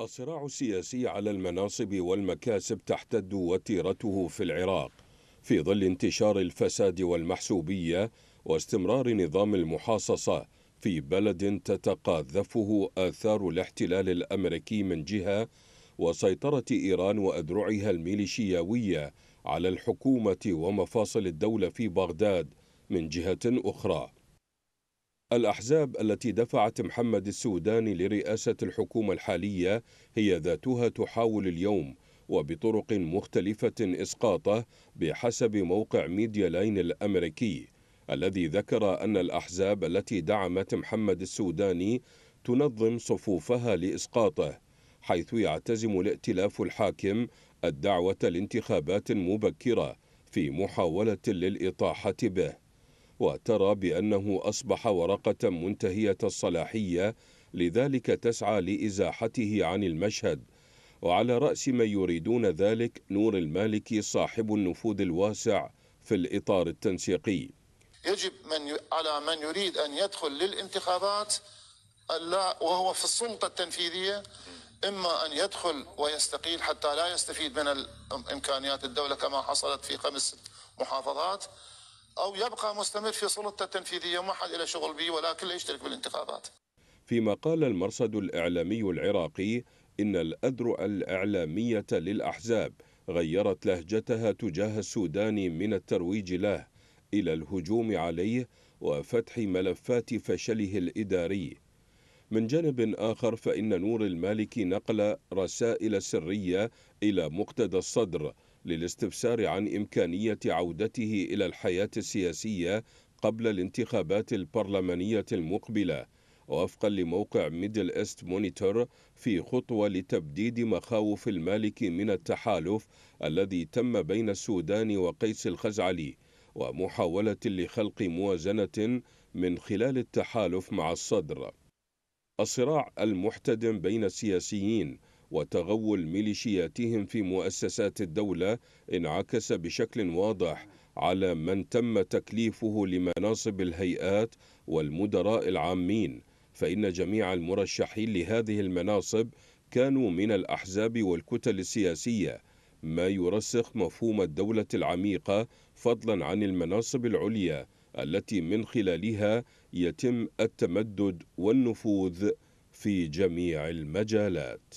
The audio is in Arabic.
الصراع السياسي على المناصب والمكاسب تحتد وتيرته في العراق في ظل انتشار الفساد والمحسوبيه واستمرار نظام المحاصصه في بلد تتقاذفه اثار الاحتلال الامريكي من جهه وسيطره ايران وأدرعها الميليشياويه على الحكومه ومفاصل الدوله في بغداد من جهه اخرى الأحزاب التي دفعت محمد السوداني لرئاسة الحكومة الحالية هي ذاتها تحاول اليوم وبطرق مختلفة إسقاطه بحسب موقع ميديا لاين الأمريكي الذي ذكر أن الأحزاب التي دعمت محمد السوداني تنظم صفوفها لإسقاطه حيث يعتزم الائتلاف الحاكم الدعوة لانتخابات مبكرة في محاولة للإطاحة به وترى بأنه أصبح ورقة منتهية الصلاحية لذلك تسعى لإزاحته عن المشهد وعلى رأس من يريدون ذلك نور المالكي صاحب النفوذ الواسع في الإطار التنسيقي يجب من ي... على من يريد أن يدخل للانتخابات لا وهو في السلطة التنفيذية إما أن يدخل ويستقيل حتى لا يستفيد من إمكانيات الدولة كما حصلت في خمس محافظات أو يبقى مستمر في سلطته التنفيذية حد إلى شغل به ولكن لا يشترك بالانتخابات فيما قال المرصد الإعلامي العراقي إن الأذرع الإعلامية للأحزاب غيرت لهجتها تجاه السودان من الترويج له إلى الهجوم عليه وفتح ملفات فشله الإداري من جانب آخر فإن نور المالكي نقل رسائل سرية إلى مقتدى الصدر للاستفسار عن إمكانية عودته إلى الحياة السياسية قبل الانتخابات البرلمانية المقبلة وفقا لموقع ميدل إست مونيتور في خطوة لتبديد مخاوف المالك من التحالف الذي تم بين السودان وقيس الخزعلي ومحاولة لخلق موازنة من خلال التحالف مع الصدر الصراع المحتدم بين السياسيين وتغول ميليشياتهم في مؤسسات الدولة انعكس بشكل واضح على من تم تكليفه لمناصب الهيئات والمدراء العامين فإن جميع المرشحين لهذه المناصب كانوا من الأحزاب والكتل السياسية ما يرسخ مفهوم الدولة العميقة فضلا عن المناصب العليا التي من خلالها يتم التمدد والنفوذ في جميع المجالات